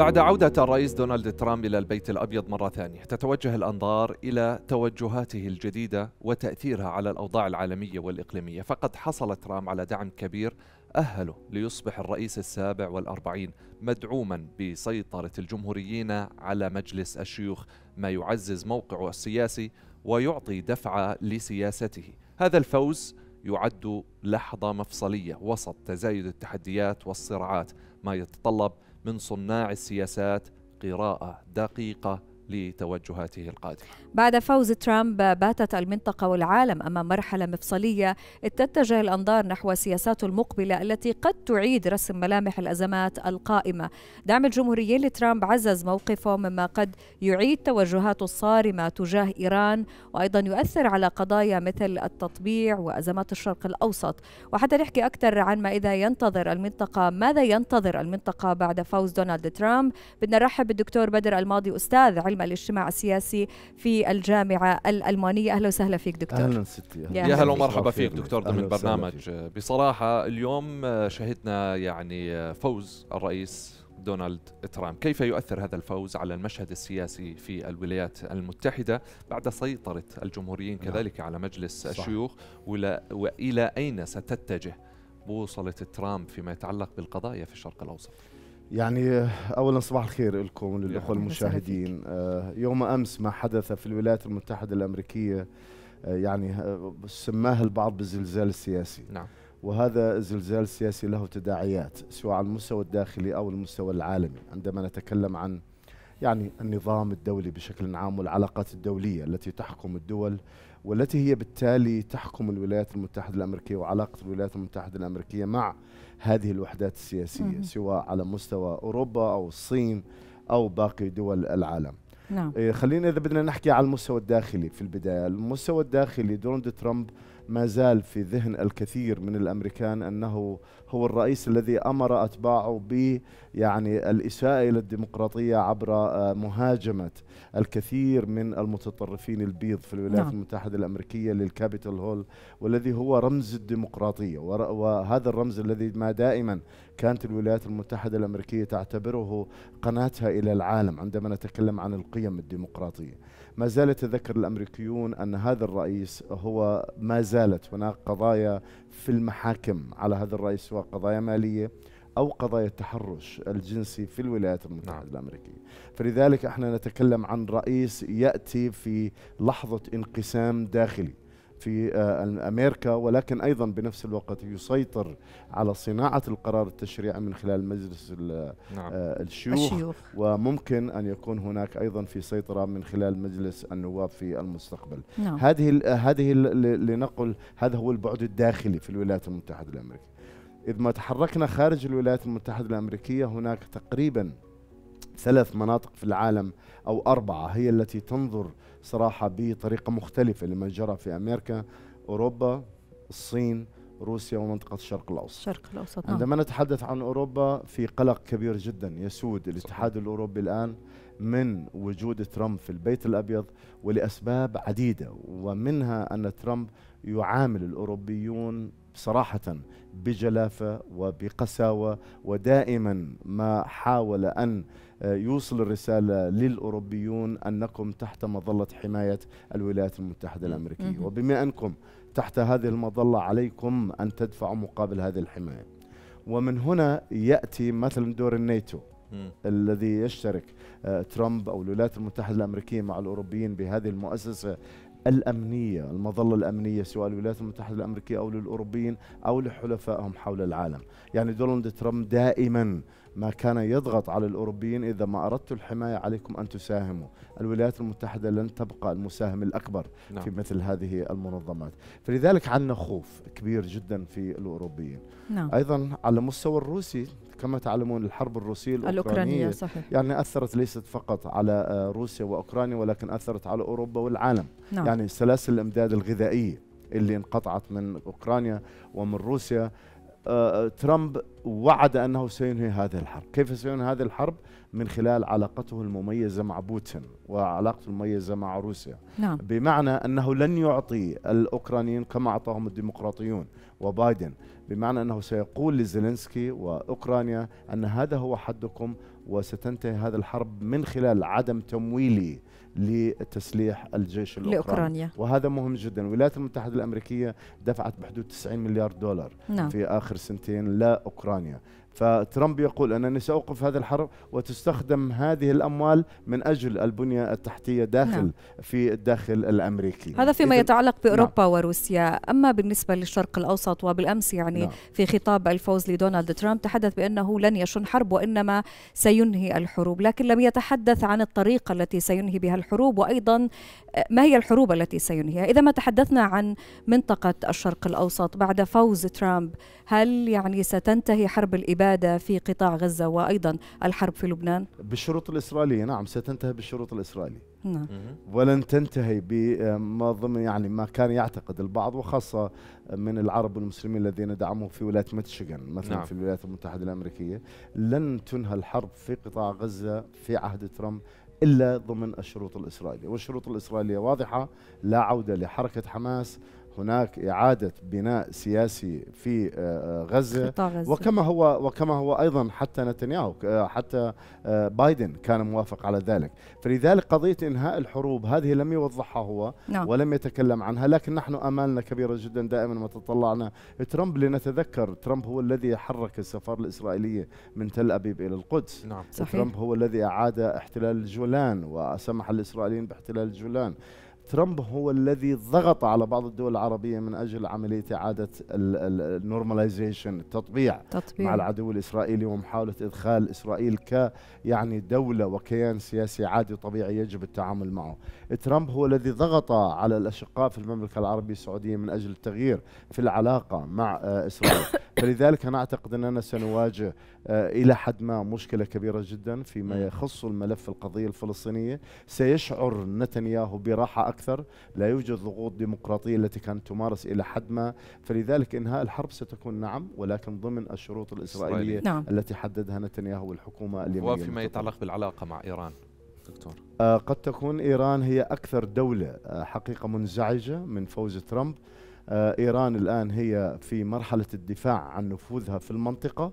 بعد عودة الرئيس دونالد ترامب إلى البيت الأبيض مرة ثانية تتوجه الأنظار إلى توجهاته الجديدة وتأثيرها على الأوضاع العالمية والإقليمية فقد حصل ترامب على دعم كبير أهله ليصبح الرئيس السابع والأربعين مدعوما بسيطرة الجمهوريين على مجلس الشيوخ ما يعزز موقعه السياسي ويعطي دفعة لسياسته هذا الفوز يعد لحظة مفصلية وسط تزايد التحديات والصراعات ما يتطلب من صناع السياسات قراءه دقيقه لتوجهاته القادمة بعد فوز ترامب باتت المنطقة والعالم أمام مرحلة مفصلية تتجه الأنظار نحو سياساته المقبلة التي قد تعيد رسم ملامح الأزمات القائمة دعم الجمهوريين لترامب عزز موقفه مما قد يعيد توجهاته الصارمة تجاه إيران وأيضا يؤثر على قضايا مثل التطبيع وأزمات الشرق الأوسط وحتى نحكي أكثر عن ما إذا ينتظر المنطقة ماذا ينتظر المنطقة بعد فوز دونالد ترامب بدنا نرحب بالدكتور بدر الماضي أستاذ علم العلم الاجتماع السياسي في الجامعة الألمانية أهلا وسهلا فيك دكتور أهلا ستي أهلا يا هلا ومرحبا فيك دكتور ضمن البرنامج بصراحة اليوم شهدنا يعني فوز الرئيس دونالد ترامب كيف يؤثر هذا الفوز على المشهد السياسي في الولايات المتحدة بعد سيطرة الجمهوريين نعم. كذلك على مجلس صح. الشيوخ وإلى أين ستتجه بوصلة ترامب فيما يتعلق بالقضايا في الشرق الأوسط يعني اولا صباح الخير لكم للاخوه المشاهدين آه، يوم امس ما حدث في الولايات المتحده الامريكيه آه، يعني آه، سماه البعض بالزلزال السياسي نعم وهذا الزلزال السياسي له تداعيات سواء على المستوى الداخلي او المستوى العالمي عندما نتكلم عن يعني النظام الدولي بشكل عام والعلاقات الدوليه التي تحكم الدول والتي هي بالتالي تحكم الولايات المتحدة الأمريكية وعلاقة الولايات المتحدة الأمريكية مع هذه الوحدات السياسية مم. سواء على مستوى أوروبا أو الصين أو باقي دول العالم نعم. إيه، خلينا إذا بدنا نحكي على المستوى الداخلي في البداية المستوى الداخلي دونالد ترامب ما زال في ذهن الكثير من الأمريكان أنه هو الرئيس الذي امر اتباعه ب يعني الاساءه الى الديمقراطيه عبر آه، مهاجمه الكثير من المتطرفين البيض في الولايات نعم. المتحده الامريكيه للكابيتال هول والذي هو رمز الديمقراطيه وهذا الرمز الذي ما دائما كانت الولايات المتحده الامريكيه تعتبره قناتها الى العالم عندما نتكلم عن القيم الديمقراطيه. ما زال يتذكر الامريكيون ان هذا الرئيس هو ما زالت هناك قضايا في المحاكم على هذا الرأي سواء قضايا مالية أو قضايا التحرش الجنسي في الولايات المتحدة نعم. الأمريكية فلذلك احنا نتكلم عن رئيس يأتي في لحظة انقسام داخلي في آه، امريكا ولكن ايضا بنفس الوقت يسيطر على صناعه القرار التشريعي من خلال مجلس نعم. آه، الشيوخ, الشيوخ وممكن ان يكون هناك ايضا في سيطره من خلال مجلس النواب في المستقبل نعم. هذه آه، هذه لنقل هذا هو البعد الداخلي في الولايات المتحده الامريكيه اذ ما تحركنا خارج الولايات المتحده الامريكيه هناك تقريبا ثلاث مناطق في العالم أو أربعة هي التي تنظر صراحة بطريقة مختلفة لما جرى في أمريكا أوروبا الصين روسيا ومنطقة الشرق الأوسط الشرق الأوسط نعم. عندما نتحدث عن أوروبا في قلق كبير جدا يسود الاتحاد الأوروبي الآن من وجود ترامب في البيت الأبيض ولأسباب عديدة ومنها أن ترامب يعامل الأوروبيون صراحة بجلافة وبقساوة ودائما ما حاول أن آه، يوصل الرسالة للأوروبيون أنكم تحت مظلة حماية الولايات المتحدة الأمريكية وبما أنكم تحت هذه المظلة عليكم أن تدفعوا مقابل هذه الحماية ومن هنا يأتي مثلا دور الناتو الذي يشترك آه، ترامب او الولايات المتحده الامريكيه مع الاوروبيين بهذه المؤسسه الأمنية المظلة الأمنية سواء للولايات المتحدة الأمريكية أو للأوروبيين أو لحلفائهم حول العالم يعني دونالد ترامب دائما ما كان يضغط على الأوروبيين إذا ما أردت الحماية عليكم أن تساهموا الولايات المتحدة لن تبقى المساهم الأكبر نعم. في مثل هذه المنظمات فلذلك عندنا خوف كبير جدا في الأوروبيين نعم. أيضا على المستوى الروسي كما تعلمون الحرب الروسية الأوكرانية, الأوكرانية صحيح. يعني أثرت ليست فقط على آه، روسيا وأوكرانيا ولكن أثرت على أوروبا والعالم نعم. يعني سلاسل الإمداد الغذائية اللي انقطعت من أوكرانيا ومن روسيا آه، آه، ترامب وعد انه سينهي هذه الحرب، كيف سينهي هذه الحرب؟ من خلال علاقته المميزه مع بوتين وعلاقته المميزه مع روسيا. نعم. بمعنى انه لن يعطي الاوكرانيين كما اعطاهم الديمقراطيون وبايدن، بمعنى انه سيقول لزيلينسكي واوكرانيا ان هذا هو حدكم وستنتهي هذه الحرب من خلال عدم تمويلي لتسليح الجيش الأوكراني لأوكرانيا. وهذا مهم جدا الولايات المتحدة الأمريكية دفعت بحدود 90 مليار دولار نعم. في آخر سنتين لأوكرانيا فترامب يقول أنني سأوقف هذا الحرب وتستخدم هذه الأموال من أجل البنية التحتية داخل نعم. في الداخل الأمريكي هذا فيما يتعلق بأوروبا نعم. وروسيا أما بالنسبة للشرق الأوسط وبالأمس يعني نعم. في خطاب الفوز لدونالد ترامب تحدث بأنه لن يشن حرب وإنما سينهي الحروب لكن لم يتحدث عن الطريقة التي سينهي بها الحروب وأيضا ما هي الحروب التي سينهيها إذا ما تحدثنا عن منطقة الشرق الأوسط بعد فوز ترامب هل يعني ستنتهي حرب الإبادة الإبادة في قطاع غزة وأيضا الحرب في لبنان؟ بالشروط الإسرائيلية نعم ستنتهي بالشروط الإسرائيلية نعم. ولن تنتهي بما آه، ضمن يعني ما كان يعتقد البعض وخاصه من العرب والمسلمين الذين دعموه في ولايه ميشيغان مثلا نعم. في الولايات المتحده الامريكيه لن تنهى الحرب في قطاع غزه في عهد ترامب الا ضمن الشروط الاسرائيليه والشروط الاسرائيليه واضحه لا عوده لحركه حماس هناك إعادة بناء سياسي في آه، آه، غزة, غزة وكما هو وكما هو أيضا حتى نتنياهو آه، حتى بايدن كان موافق على ذلك فلذلك قضية إنهاء الحروب هذه لم يوضحها هو نعم. ولم يتكلم عنها لكن نحن أمالنا كبيرة جدا دائما ما تطلعنا ترامب لنتذكر ترامب هو الذي حرك السفارة الإسرائيلية من تل أبيب إلى القدس نعم. صحيح. ترامب هو الذي أعاد احتلال الجولان وسمح الإسرائيليين باحتلال الجولان ترامب هو الذي ضغط على بعض الدول العربية من أجل عملية إعادة النورماليزيشن التطبيع تطبيع. مع العدو الإسرائيلي ومحاولة إدخال إسرائيل ك يعني دولة وكيان سياسي عادي طبيعي يجب التعامل معه ترامب هو الذي ضغط على الأشقاء في المملكة العربية السعودية من أجل التغيير في العلاقة مع آه، إسرائيل فلذلك أنا أعتقد أننا سنواجه آه، إلى حد ما مشكلة كبيرة جدا فيما يخص الملف القضية الفلسطينية سيشعر نتنياهو براحة أكثر أكثر لا يوجد ضغوط ديمقراطية التي كانت تمارس إلى حد ما فلذلك إنهاء الحرب ستكون نعم ولكن ضمن الشروط الإسرائيلية نعم. التي حددها نتنياهو والحكومة اليمنية وفيما يتعلق بالعلاقة مع إيران دكتور آه قد تكون إيران هي أكثر دولة آه حقيقة منزعجة من فوز ترامب آه إيران الآن هي في مرحلة الدفاع عن نفوذها في المنطقة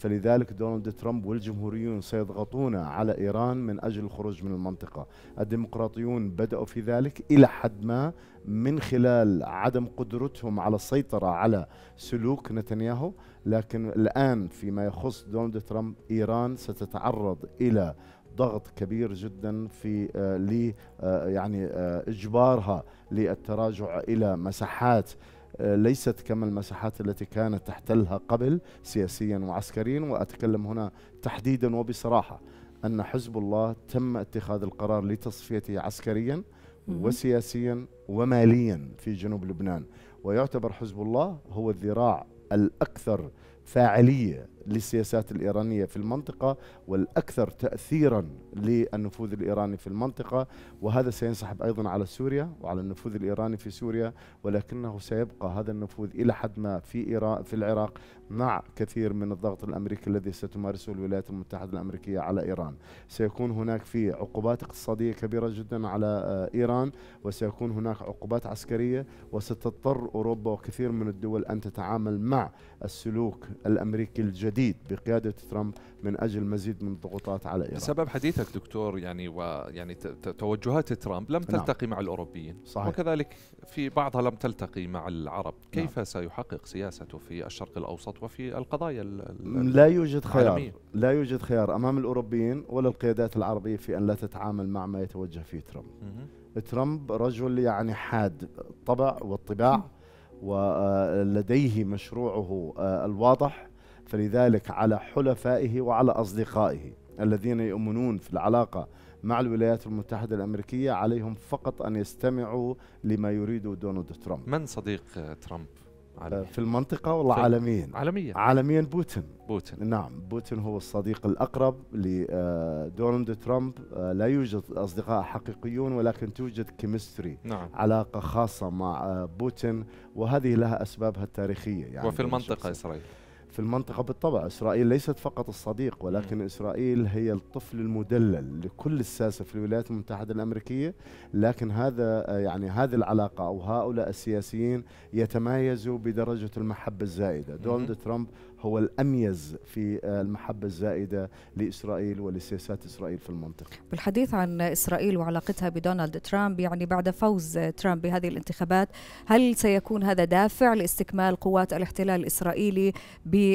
فلذلك دونالد ترامب والجمهوريون سيضغطون على إيران من أجل الخروج من المنطقة الديمقراطيون بدأوا في ذلك إلى حد ما من خلال عدم قدرتهم على السيطرة على سلوك نتنياهو لكن الآن فيما يخص دونالد ترامب إيران ستتعرض إلى ضغط كبير جدا في آه لي آه يعني آه اجبارها للتراجع الى مساحات آه، ليست كما المساحات التي كانت تحتلها قبل سياسيا وعسكريا واتكلم هنا تحديدا وبصراحه ان حزب الله تم اتخاذ القرار لتصفيته عسكريا وسياسيا وماليا في جنوب لبنان ويعتبر حزب الله هو الذراع الاكثر فاعليه للسياسات الإيرانية في المنطقة والأكثر تأثيرا للنفوذ الإيراني في المنطقة وهذا سينسحب أيضا على سوريا وعلى النفوذ الإيراني في سوريا ولكنه سيبقى هذا النفوذ إلى حد ما في إيران في العراق مع كثير من الضغط الأمريكي الذي ستمارسه الولايات المتحدة الأمريكية على إيران سيكون هناك في عقوبات اقتصادية كبيرة جدا على آه، إيران وسيكون هناك عقوبات عسكرية وستضطر أوروبا وكثير من الدول أن تتعامل مع السلوك الأمريكي الجديد جديد بقيادة ترامب من أجل مزيد من الضغوطات على إيران بسبب حديثك دكتور يعني ويعني توجهات ترامب لم نعم. تلتقي نعم. مع الأوروبيين صحيح. وكذلك في بعضها لم تلتقي مع العرب نعم. كيف نعم. سيحقق سياسته في الشرق الأوسط وفي القضايا لا يوجد خيار العالمية. لا يوجد خيار أمام الأوروبيين ولا القيادات العربية في أن لا تتعامل مع ما يتوجه فيه ترامب ترامب رجل يعني حاد الطبع والطباع ولديه آه، مشروعه آه، الواضح فلذلك على حلفائه وعلى أصدقائه الذين يؤمنون في العلاقة مع الولايات المتحدة الأمريكية عليهم فقط أن يستمعوا لما يريده دونالد ترامب من صديق ترامب؟ عالميا. آه، في المنطقة ولا في عالميا؟ عالميا عالميا بوتين بوتين نعم بوتين هو الصديق الأقرب لدونالد آه، ترامب آه، لا يوجد أصدقاء حقيقيون ولكن توجد كيمستري نعم. علاقة خاصة مع بوتين وهذه لها أسبابها التاريخية يعني وفي المنطقة إسرائيل في المنطقة بالطبع إسرائيل ليست فقط الصديق ولكن إسرائيل هي الطفل المدلل لكل الساسة في الولايات المتحدة الأمريكية لكن هذا آه، يعني هذه العلاقة أو هؤلاء السياسيين يتميزوا بدرجة المحبة الزائدة دونالد ترامب هو الأميز في المحبة الزائدة لإسرائيل ولسياسات إسرائيل في المنطقة بالحديث عن إسرائيل وعلاقتها بدونالد ترامب يعني بعد فوز ترامب بهذه الانتخابات هل سيكون هذا دافع لاستكمال قوات الاحتلال الإسرائيلي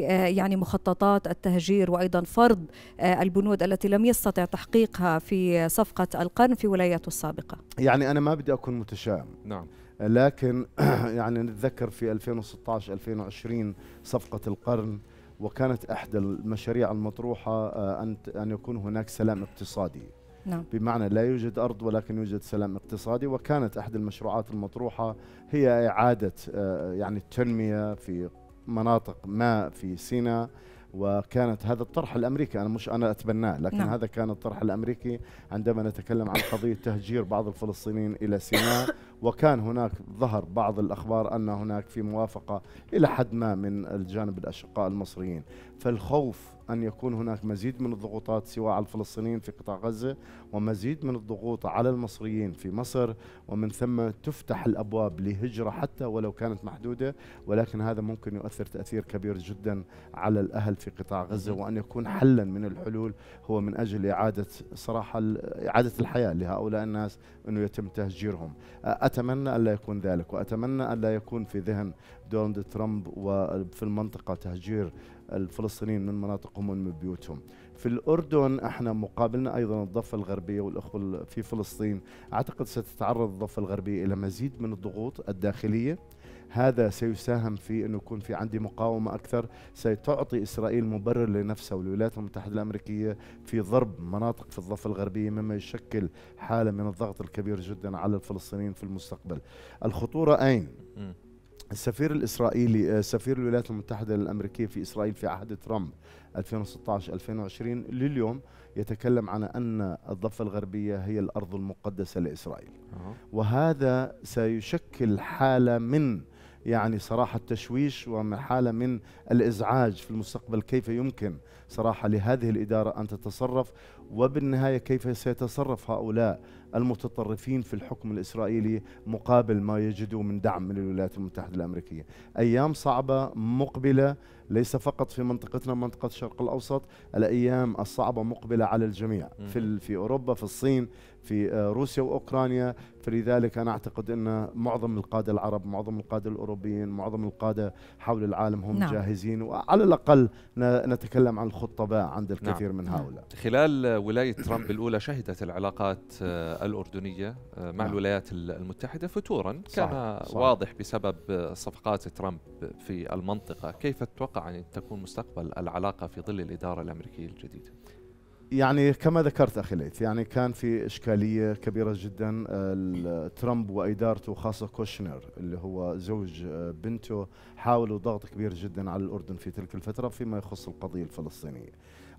يعني مخططات التهجير وأيضا فرض آه، البنود التي لم يستطع تحقيقها في صفقة القرن في ولاياته السابقة يعني أنا ما بدي أكون متشائم نعم لكن يعني نتذكر في 2016 2020 صفقه القرن وكانت احدى المشاريع المطروحه آه، ان ان يكون هناك سلام اقتصادي نعم. بمعنى لا يوجد ارض ولكن يوجد سلام اقتصادي وكانت احد المشروعات المطروحه هي اعاده آه، يعني التنميه في مناطق ما في سيناء وكانت هذا الطرح الامريكي انا مش انا اتبناه لكن نعم. هذا كان الطرح الامريكي عندما نتكلم عن قضيه تهجير بعض الفلسطينيين الى سيناء وكان هناك ظهر بعض الاخبار ان هناك في موافقه الى حد ما من الجانب الاشقاء المصريين فالخوف أن يكون هناك مزيد من الضغوطات سواء على الفلسطينيين في قطاع غزة ومزيد من الضغوط على المصريين في مصر ومن ثم تفتح الأبواب لهجرة حتى ولو كانت محدودة ولكن هذا ممكن يؤثر تأثير كبير جدا على الأهل في قطاع غزة وأن يكون حلا من الحلول هو من أجل إعادة صراحة إعادة الحياة لهؤلاء الناس أنه يتم تهجيرهم أتمنى ألا يكون ذلك وأتمنى ألا يكون في ذهن دونالد ترامب وفي المنطقة تهجير الفلسطينيين من مناطقهم ومن بيوتهم في الأردن احنا مقابلنا أيضا الضفة الغربية والأخوة في فلسطين أعتقد ستتعرض الضفة الغربية إلى مزيد من الضغوط الداخلية هذا سيساهم في انه يكون في عندي مقاومه اكثر، ستعطي اسرائيل مبرر لنفسها والولايات المتحده الامريكيه في ضرب مناطق في الضفه الغربيه مما يشكل حاله من الضغط الكبير جدا على الفلسطينيين في المستقبل. الخطوره اين؟ السفير الاسرائيلي آه، سفير الولايات المتحده الامريكيه في اسرائيل في عهد ترامب 2016 2020 لليوم يتكلم عن ان الضفه الغربيه هي الارض المقدسه لاسرائيل وهذا سيشكل حاله من يعني صراحة تشويش وحالة من الإزعاج في المستقبل كيف يمكن صراحة لهذه الإدارة أن تتصرف وبالنهاية كيف سيتصرف هؤلاء المتطرفين في الحكم الإسرائيلي مقابل ما يجدوا من دعم من الولايات المتحدة الأمريكية أيام صعبة مقبلة ليس فقط في منطقتنا منطقة الشرق الأوسط الأيام الصعبة مقبلة على الجميع في, في أوروبا في الصين في آه، روسيا واوكرانيا فلذلك انا اعتقد ان معظم القاده العرب معظم القاده الاوروبيين معظم القاده حول العالم هم نعم. جاهزين وعلى الاقل نتكلم عن الخطباء عند نعم. الكثير نعم. من هؤلاء خلال ولايه ترامب الاولى شهدت العلاقات آه، الاردنيه آه، مع نعم. الولايات المتحده فتورا كان صحيح. صحيح. واضح بسبب صفقات ترامب في المنطقه كيف تتوقع ان تكون مستقبل العلاقه في ظل الاداره الامريكيه الجديده يعني كما ذكرت اخي ليث يعني كان في اشكاليه كبيره جدا ترامب وادارته خاصه كوشنر اللي هو زوج آه، بنته حاولوا ضغط كبير جدا على الاردن في تلك الفتره فيما يخص القضيه الفلسطينيه.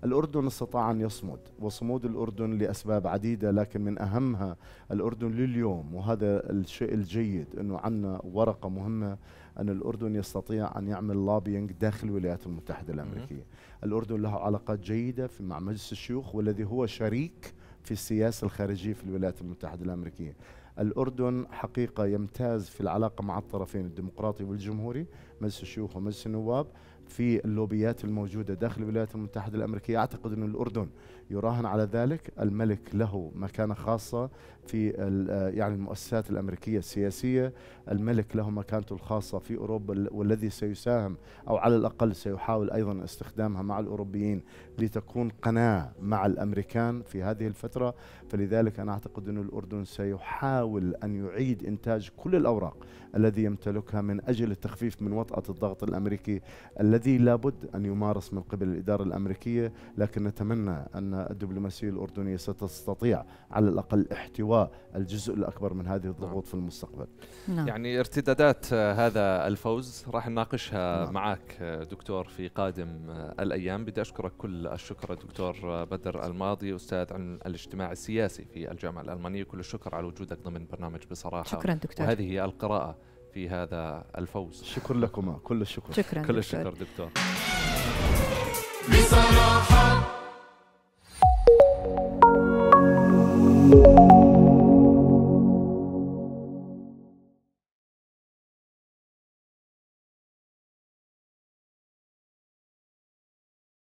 الاردن استطاع ان يصمد وصمود الاردن لاسباب عديده لكن من اهمها الاردن لليوم وهذا الشيء الجيد انه عندنا ورقه مهمه أن الأردن يستطيع أن يعمل لابينج داخل الولايات المتحدة الأمريكية الأردن له علاقات جيدة مع مجلس الشيوخ والذي هو شريك في السياسة الخارجية في الولايات المتحدة الأمريكية الأردن حقيقة يمتاز في العلاقة مع الطرفين الديمقراطي والجمهوري مجلس الشيوخ ومجلس النواب في اللوبيات الموجودة داخل الولايات المتحدة الأمريكية أعتقد أن الأردن يراهن على ذلك الملك له مكانة خاصة في يعني المؤسسات الأمريكية السياسية الملك له مكانته الخاصة في أوروبا والذي سيساهم أو على الأقل سيحاول أيضا استخدامها مع الأوروبيين لتكون قناة مع الأمريكان في هذه الفترة فلذلك أنا أعتقد أن الأردن سيحاول أن يعيد إنتاج كل الأوراق الذي يمتلكها من أجل التخفيف من وطأة الضغط الأمريكي الذي الذي لابد أن يمارس من قبل الإدارة الأمريكية لكن نتمنى أن الدبلوماسية الأردنية ستستطيع على الأقل احتواء الجزء الأكبر من هذه نعم. الضغوط في المستقبل نعم. يعني ارتدادات آه، هذا الفوز راح نناقشها نعم. معك آه، دكتور في قادم آه، الأيام بدي أشكرك كل الشكر دكتور بدر الماضي أستاذ عن الاجتماع السياسي في الجامعة الألمانية كل الشكر على وجودك ضمن برنامج بصراحة شكرا دكتور وهذه القراءة في هذا الفوز شكر لكما كل الشكر شكرا كل الشكر دكتور بصراحه